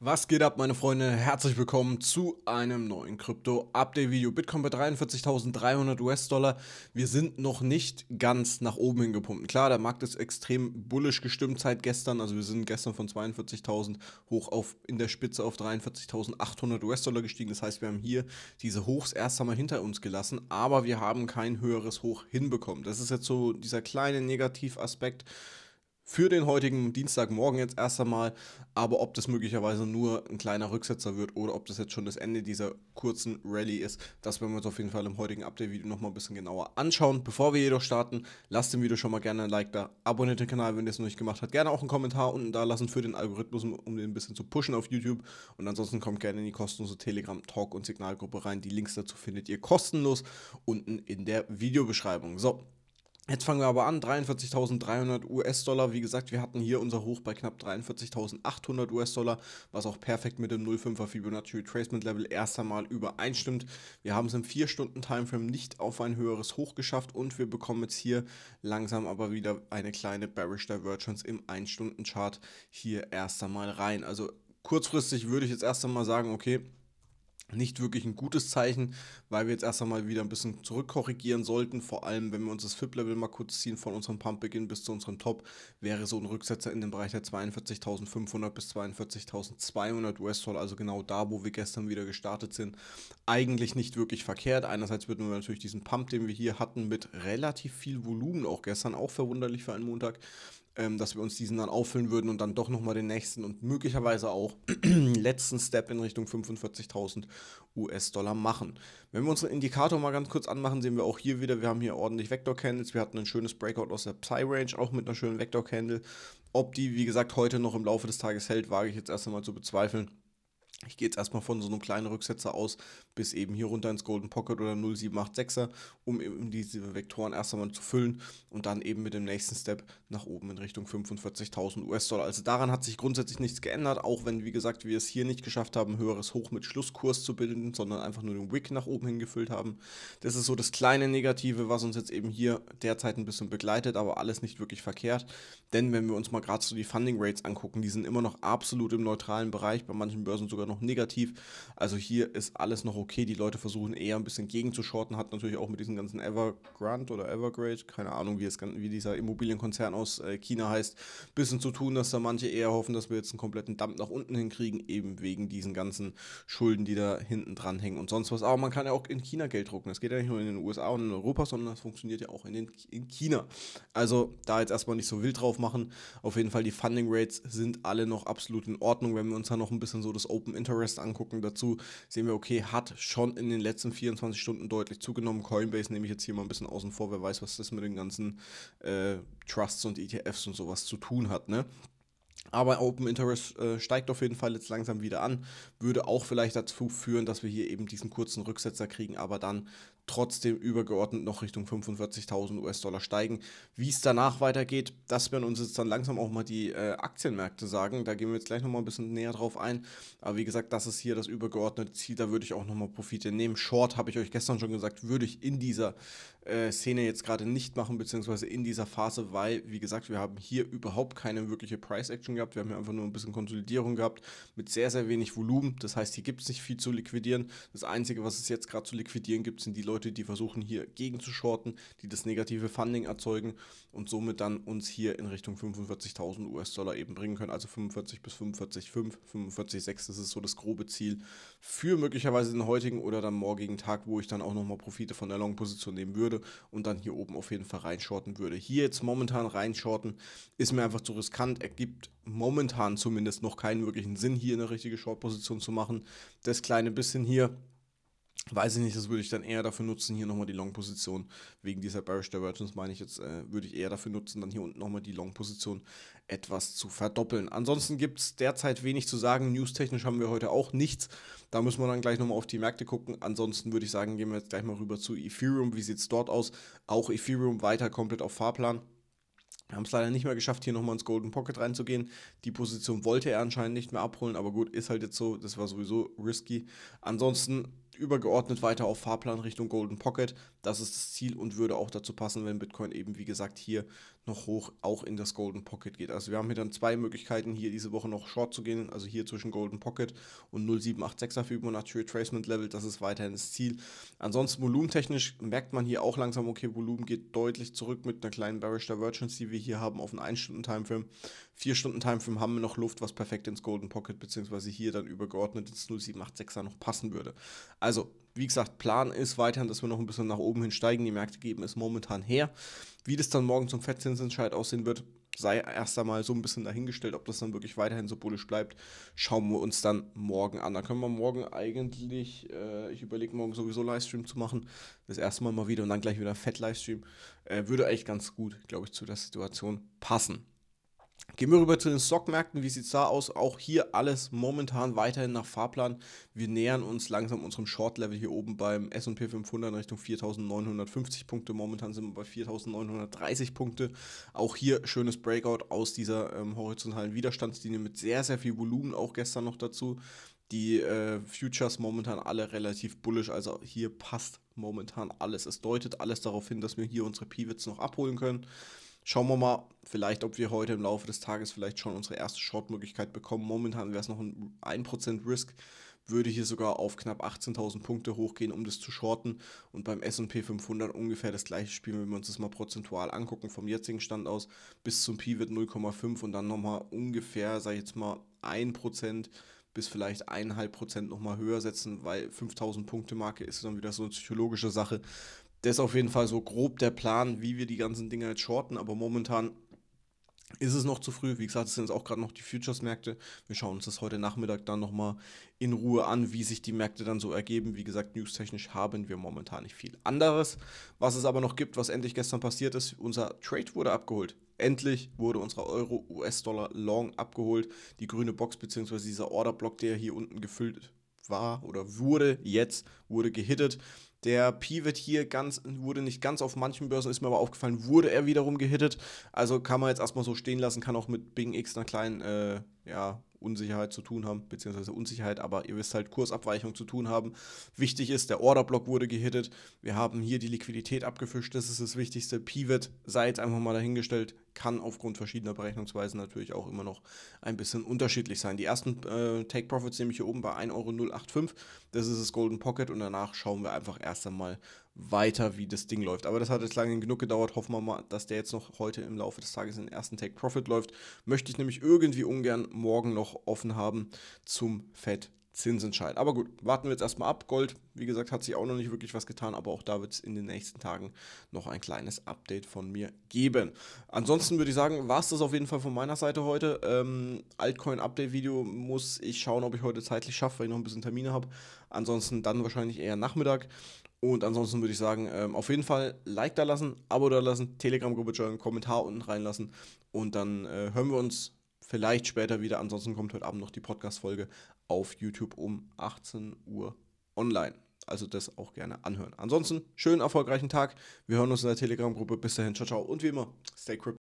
Was geht ab, meine Freunde? Herzlich willkommen zu einem neuen Krypto-Update-Video. Bitcoin bei 43.300 US-Dollar. Wir sind noch nicht ganz nach oben hingepumpt. Klar, der Markt ist extrem bullisch gestimmt seit gestern. Also wir sind gestern von 42.000 hoch auf in der Spitze auf 43.800 US-Dollar gestiegen. Das heißt, wir haben hier diese Hochs erst einmal hinter uns gelassen, aber wir haben kein höheres Hoch hinbekommen. Das ist jetzt so dieser kleine Negativaspekt. aspekt für den heutigen Dienstagmorgen jetzt erst einmal, aber ob das möglicherweise nur ein kleiner Rücksetzer wird oder ob das jetzt schon das Ende dieser kurzen Rallye ist, das werden wir uns auf jeden Fall im heutigen Update-Video nochmal ein bisschen genauer anschauen. Bevor wir jedoch starten, lasst dem Video schon mal gerne ein Like da, abonniert den Kanal, wenn ihr es noch nicht gemacht habt, gerne auch einen Kommentar unten da lassen für den Algorithmus, um den ein bisschen zu pushen auf YouTube und ansonsten kommt gerne in die kostenlose Telegram, Talk und Signalgruppe rein, die Links dazu findet ihr kostenlos unten in der Videobeschreibung. So, Jetzt fangen wir aber an, 43.300 US-Dollar. Wie gesagt, wir hatten hier unser Hoch bei knapp 43.800 US-Dollar, was auch perfekt mit dem 0,5er Fibonacci Retracement Level erst einmal übereinstimmt. Wir haben es im 4-Stunden-Timeframe nicht auf ein höheres Hoch geschafft und wir bekommen jetzt hier langsam aber wieder eine kleine Bearish Divergence im 1-Stunden-Chart hier erst einmal rein. Also kurzfristig würde ich jetzt erst einmal sagen, okay, nicht wirklich ein gutes Zeichen, weil wir jetzt erst einmal wieder ein bisschen zurückkorrigieren sollten. Vor allem, wenn wir uns das FIP-Level mal kurz ziehen, von unserem Pump-Beginn bis zu unserem Top, wäre so ein Rücksetzer in dem Bereich der 42.500 bis 42.200 US-Dollar, also genau da, wo wir gestern wieder gestartet sind, eigentlich nicht wirklich verkehrt. Einerseits würden wir natürlich diesen Pump, den wir hier hatten, mit relativ viel Volumen auch gestern, auch verwunderlich für einen Montag, ähm, dass wir uns diesen dann auffüllen würden und dann doch nochmal den nächsten und möglicherweise auch letzten Step in Richtung 45.000 US-Dollar machen. Wenn wir unseren Indikator mal ganz kurz anmachen, sehen wir auch hier wieder, wir haben hier ordentlich Vector-Candles, wir hatten ein schönes Breakout aus der Psy-Range, auch mit einer schönen Vector-Candle. Ob die, wie gesagt, heute noch im Laufe des Tages hält, wage ich jetzt erst einmal zu bezweifeln. Ich gehe jetzt erstmal von so einem kleinen Rücksetzer aus, bis eben hier runter ins Golden Pocket oder 0786er, um eben diese Vektoren erst einmal zu füllen und dann eben mit dem nächsten Step nach oben in Richtung 45.000 US-Dollar. Also daran hat sich grundsätzlich nichts geändert, auch wenn, wie gesagt, wir es hier nicht geschafft haben, höheres Hoch mit Schlusskurs zu bilden, sondern einfach nur den Wick nach oben hingefüllt haben. Das ist so das kleine Negative, was uns jetzt eben hier derzeit ein bisschen begleitet, aber alles nicht wirklich verkehrt. Denn wenn wir uns mal gerade so die Funding Rates angucken, die sind immer noch absolut im neutralen Bereich, bei manchen Börsen sogar sogar noch negativ. Also hier ist alles noch okay. Die Leute versuchen eher ein bisschen gegenzuschorten, hat natürlich auch mit diesem ganzen Evergrande oder Evergrade, keine Ahnung, wie, es, wie dieser Immobilienkonzern aus äh, China heißt, ein bisschen zu tun, dass da manche eher hoffen, dass wir jetzt einen kompletten Dump nach unten hinkriegen, eben wegen diesen ganzen Schulden, die da hinten dran hängen und sonst was. Aber man kann ja auch in China Geld drucken. Das geht ja nicht nur in den USA und in Europa, sondern das funktioniert ja auch in, den, in China. Also da jetzt erstmal nicht so wild drauf machen. Auf jeden Fall, die Funding Rates sind alle noch absolut in Ordnung. Wenn wir uns da noch ein bisschen so das Open Interest angucken dazu, sehen wir, okay, hat schon in den letzten 24 Stunden deutlich zugenommen. Coinbase nehme ich jetzt hier mal ein bisschen außen vor, wer weiß, was das mit den ganzen äh, Trusts und ETFs und sowas zu tun hat, ne? Aber Open Interest äh, steigt auf jeden Fall jetzt langsam wieder an, würde auch vielleicht dazu führen, dass wir hier eben diesen kurzen Rücksetzer kriegen, aber dann trotzdem übergeordnet noch Richtung 45.000 US-Dollar steigen. Wie es danach weitergeht, das werden uns jetzt dann langsam auch mal die äh, Aktienmärkte sagen. Da gehen wir jetzt gleich nochmal ein bisschen näher drauf ein. Aber wie gesagt, das ist hier das übergeordnete Ziel. Da würde ich auch nochmal Profite nehmen. Short, habe ich euch gestern schon gesagt, würde ich in dieser äh, Szene jetzt gerade nicht machen, beziehungsweise in dieser Phase, weil, wie gesagt, wir haben hier überhaupt keine wirkliche Price-Action gehabt. Wir haben hier einfach nur ein bisschen Konsolidierung gehabt mit sehr, sehr wenig Volumen. Das heißt, hier gibt es nicht viel zu liquidieren. Das Einzige, was es jetzt gerade zu liquidieren gibt, sind die Leute, Leute, die versuchen hier gegen zu shorten, die das negative Funding erzeugen und somit dann uns hier in Richtung 45.000 US-Dollar eben bringen können. Also 45 bis 45,5, 45,6, das ist so das grobe Ziel für möglicherweise den heutigen oder dann morgigen Tag, wo ich dann auch nochmal Profite von der Long-Position nehmen würde und dann hier oben auf jeden Fall reinschorten würde. Hier jetzt momentan reinschorten ist mir einfach zu riskant, ergibt momentan zumindest noch keinen wirklichen Sinn, hier eine richtige Short-Position zu machen. Das kleine bisschen hier Weiß ich nicht, das würde ich dann eher dafür nutzen, hier nochmal die Long-Position, wegen dieser Bearish Divergence meine ich jetzt, äh, würde ich eher dafür nutzen, dann hier unten nochmal die Long-Position etwas zu verdoppeln. Ansonsten gibt es derzeit wenig zu sagen, newstechnisch haben wir heute auch nichts, da müssen wir dann gleich nochmal auf die Märkte gucken. Ansonsten würde ich sagen, gehen wir jetzt gleich mal rüber zu Ethereum, wie sieht es dort aus? Auch Ethereum weiter komplett auf Fahrplan. Wir haben es leider nicht mehr geschafft, hier nochmal ins Golden Pocket reinzugehen. Die Position wollte er anscheinend nicht mehr abholen, aber gut, ist halt jetzt so. Das war sowieso risky. Ansonsten übergeordnet weiter auf Fahrplan Richtung Golden Pocket. Das ist das Ziel und würde auch dazu passen, wenn Bitcoin eben, wie gesagt, hier noch hoch auch in das Golden Pocket geht. Also wir haben hier dann zwei Möglichkeiten, hier diese Woche noch Short zu gehen, also hier zwischen Golden Pocket und 0786er Fibonacci Retracement Level, das ist weiterhin das Ziel. Ansonsten volumentechnisch merkt man hier auch langsam, okay, Volumen geht deutlich zurück mit einer kleinen Bearish Divergence, die wir hier haben auf einen 1-Stunden-Timeframe. 4-Stunden-Timeframe haben wir noch Luft, was perfekt ins Golden Pocket beziehungsweise hier dann übergeordnet ins 0786er noch passen würde. Also wie gesagt, Plan ist weiterhin, dass wir noch ein bisschen nach oben hin steigen. Die Märkte geben es momentan her. Wie das dann morgen zum Fettzinsentscheid aussehen wird, sei erst einmal so ein bisschen dahingestellt, ob das dann wirklich weiterhin so bullisch bleibt, schauen wir uns dann morgen an. Da können wir morgen eigentlich, äh, ich überlege morgen sowieso Livestream zu machen, das erste Mal mal wieder und dann gleich wieder Fett-Livestream, äh, würde eigentlich ganz gut, glaube ich, zu der Situation passen. Gehen wir rüber zu den Stockmärkten. Wie sieht es da aus? Auch hier alles momentan weiterhin nach Fahrplan. Wir nähern uns langsam unserem Short-Level hier oben beim SP 500 in Richtung 4950 Punkte. Momentan sind wir bei 4930 Punkte. Auch hier schönes Breakout aus dieser ähm, horizontalen Widerstandslinie mit sehr, sehr viel Volumen auch gestern noch dazu. Die äh, Futures momentan alle relativ bullish, also hier passt momentan alles. Es deutet alles darauf hin, dass wir hier unsere Pivots noch abholen können. Schauen wir mal, vielleicht, ob wir heute im Laufe des Tages vielleicht schon unsere erste Short-Möglichkeit bekommen. Momentan wäre es noch ein 1% Risk, würde hier sogar auf knapp 18.000 Punkte hochgehen, um das zu shorten. Und beim SP 500 ungefähr das gleiche Spiel, wenn wir uns das mal prozentual angucken, vom jetzigen Stand aus bis zum Pi wird 0,5 und dann nochmal ungefähr, sage ich jetzt mal, 1% bis vielleicht 1,5% nochmal höher setzen, weil 5000 Punkte Marke ist dann wieder so eine psychologische Sache, das ist auf jeden Fall so grob der Plan, wie wir die ganzen Dinge jetzt shorten, aber momentan ist es noch zu früh. Wie gesagt, es sind jetzt auch gerade noch die Futures-Märkte. Wir schauen uns das heute Nachmittag dann nochmal in Ruhe an, wie sich die Märkte dann so ergeben. Wie gesagt, newstechnisch haben wir momentan nicht viel anderes. Was es aber noch gibt, was endlich gestern passiert ist, unser Trade wurde abgeholt. Endlich wurde unser Euro-US-Dollar-Long abgeholt. Die grüne Box bzw. dieser Order-Block, der hier unten gefüllt war oder wurde, jetzt wurde gehittet. Der Pivot hier ganz, wurde nicht ganz auf manchen Börsen, ist mir aber aufgefallen, wurde er wiederum gehittet. Also kann man jetzt erstmal so stehen lassen, kann auch mit Bing X einer kleinen äh, ja, Unsicherheit zu tun haben, beziehungsweise Unsicherheit, aber ihr wisst halt, Kursabweichung zu tun haben. Wichtig ist, der Orderblock wurde gehittet. Wir haben hier die Liquidität abgefischt, das ist das Wichtigste. Pivot sei jetzt einfach mal dahingestellt, kann aufgrund verschiedener Berechnungsweisen natürlich auch immer noch ein bisschen unterschiedlich sein. Die ersten äh, Take Profits nehme ich hier oben bei 1,085 Euro. Das ist das Golden Pocket und danach schauen wir einfach erst einmal, weiter, wie das Ding läuft. Aber das hat jetzt lange genug gedauert. Hoffen wir mal, dass der jetzt noch heute im Laufe des Tages in den ersten Take Profit läuft. Möchte ich nämlich irgendwie ungern morgen noch offen haben zum Fett. Zinsentscheid. Aber gut, warten wir jetzt erstmal ab. Gold, wie gesagt, hat sich auch noch nicht wirklich was getan, aber auch da wird es in den nächsten Tagen noch ein kleines Update von mir geben. Ansonsten würde ich sagen, war es das auf jeden Fall von meiner Seite heute. Ähm, Altcoin-Update-Video muss ich schauen, ob ich heute zeitlich schaffe, weil ich noch ein bisschen Termine habe. Ansonsten dann wahrscheinlich eher Nachmittag. Und ansonsten würde ich sagen, ähm, auf jeden Fall Like da lassen, Abo da lassen, Telegram-Gruppe joinen, Kommentar unten reinlassen und dann äh, hören wir uns vielleicht später wieder. Ansonsten kommt heute Abend noch die Podcast-Folge auf YouTube um 18 Uhr online. Also das auch gerne anhören. Ansonsten schönen erfolgreichen Tag. Wir hören uns in der Telegram-Gruppe. Bis dahin, ciao, ciao und wie immer, stay crypto.